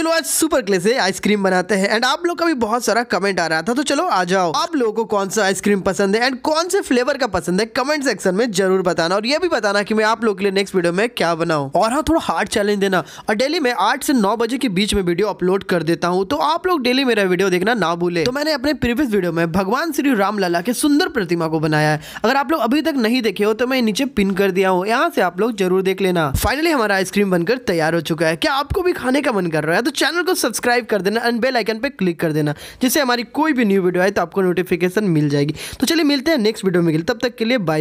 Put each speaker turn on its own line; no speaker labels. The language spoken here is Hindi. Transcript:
चलो आज सुपर क्ले से आइसक्रीम बनाते हैं एंड आप लोग का भी बहुत सारा कमेंट आ रहा था तो चलो आ जाओ आप लोगों को कौन सा आइसक्रीम पसंद है एंड कौन से फ्लेवर का पसंद है कमेंट सेक्शन में जरूर बताना और ये भी बताना कि मैं आप लोग के लिए नेक्स्ट वीडियो में क्या बनाऊ और हाँ थोड़ा हार्ड चैलेंज देना और डेली में आठ से नौ बजे के बीच में वीडियो अपलोड कर देता हूँ तो आप लोग डेली मेरा वीडियो देखना ना भूले तो मैंने अपने प्रीवियस वीडियो में भगवान श्री राम लला के सुंदर प्रतिमा को बनाया है अगर आप लोग अभी तक नहीं देखे हो तो मैं नीचे पिन कर दिया हूँ यहाँ से आप लोग जरूर देख लेना फाइनली हमारा आइसक्रीम बनकर तैयार हो चुका है क्या आपको भी खाने का मन कर रहा है तो तो चैनल को सब्सक्राइब कर देना एंड बेल आइकन पर क्लिक कर देना जिससे हमारी कोई भी न्यू वीडियो आए तो आपको नोटिफिकेशन मिल जाएगी तो चलिए मिलते हैं नेक्स्ट वीडियो में तब तक के लिए बाय